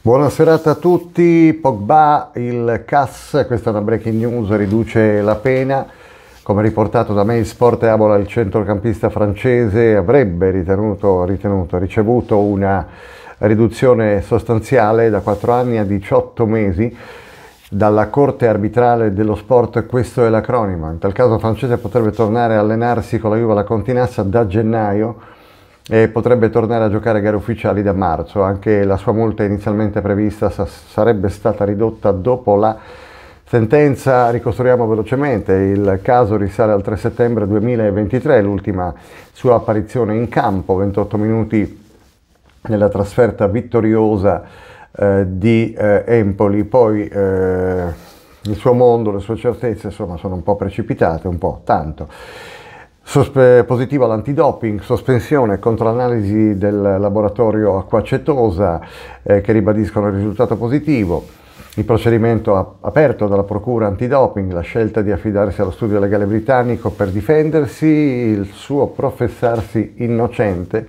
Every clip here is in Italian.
Buona serata a tutti, Pogba, il CAS, questa è una breaking news, riduce la pena. Come riportato da Mail Sport Abola, il centrocampista francese avrebbe ritenuto, ritenuto, ricevuto una riduzione sostanziale da 4 anni a 18 mesi dalla Corte Arbitrale dello Sport, questo è l'acronimo. In tal caso il francese potrebbe tornare a allenarsi con la Juve alla Continassa da gennaio, e potrebbe tornare a giocare gare ufficiali da marzo. Anche la sua multa inizialmente prevista sa- sarebbe stata ridotta dopo la sentenza. Ricostruiamo velocemente, il caso risale al 3 settembre 2023, l'ultima sua apparizione in campo, 28 minuti nella trasferta vittoriosa eh, di eh, Empoli, poi eh, il suo mondo, le sue certezze insomma sono un po' precipitate, un po' tanto. Sospe positivo all'antidoping, sospensione, controanalisi del laboratorio acquacetosa eh, che ribadiscono il risultato positivo, il procedimento aperto dalla Procura antidoping, la scelta di affidarsi allo studio legale britannico per difendersi, il suo professarsi innocente,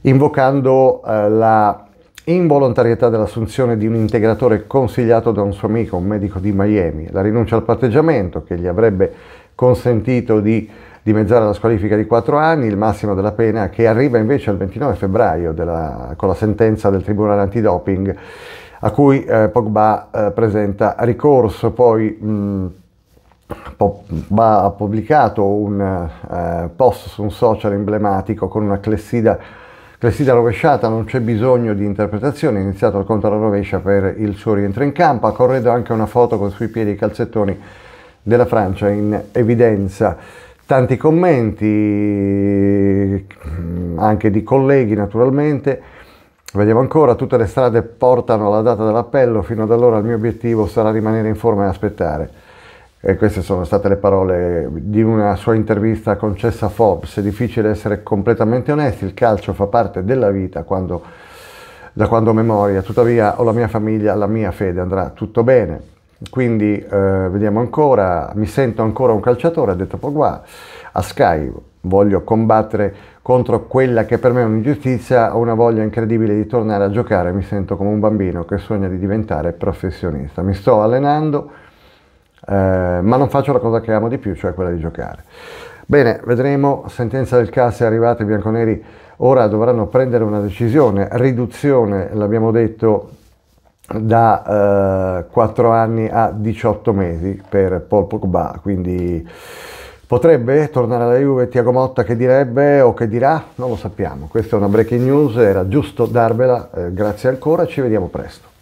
invocando eh, la involontarietà dell'assunzione di un integratore consigliato da un suo amico, un medico di Miami, la rinuncia al patteggiamento che gli avrebbe consentito di dimezzare la squalifica di 4 anni, il massimo della pena che arriva invece il 29 febbraio della, con la sentenza del Tribunale Antidoping a cui eh, Pogba eh, presenta ricorso. Poi mh, Pogba ha pubblicato un eh, post su un social emblematico con una clessida, clessida rovesciata, non c'è bisogno di interpretazione, è iniziato il conto alla rovescia per il suo rientro in campo, ha corredo anche una foto con sui piedi i calzettoni della Francia in evidenza tanti commenti, mm, anche di colleghi naturalmente. Vediamo ancora, tutte le strade portano alla data dell'appello, fino ad allora il mio obiettivo sarà rimanere in forma e aspettare. E queste sono state le parole di una sua intervista concessa a Forbes. È difficile essere completamente onesti, il calcio fa parte della vita quando, da quando ho memoria. Tuttavia ho la mia famiglia, la mia fede, andrà tutto bene. Quindi eh, vediamo ancora, mi sento ancora un calciatore, ha detto Pogba, a Sky voglio combattere contro quella che per me è un'ingiustizia, ho una voglia incredibile di tornare a giocare, mi sento come un bambino che sogna di diventare professionista. Mi sto allenando, eh, ma non faccio la cosa che amo di più, cioè quella di giocare. Bene, vedremo, sentenza del caso è arrivata, i bianconeri ora dovranno prendere una decisione, riduzione, l'abbiamo detto, da eh, 4 anni a 18 mesi per Paul Pogba, quindi potrebbe tornare alla Juve Tiago Motta che direbbe o che dirà, non lo sappiamo, questa è una breaking news, era giusto darvela, eh, grazie ancora, ci vediamo presto.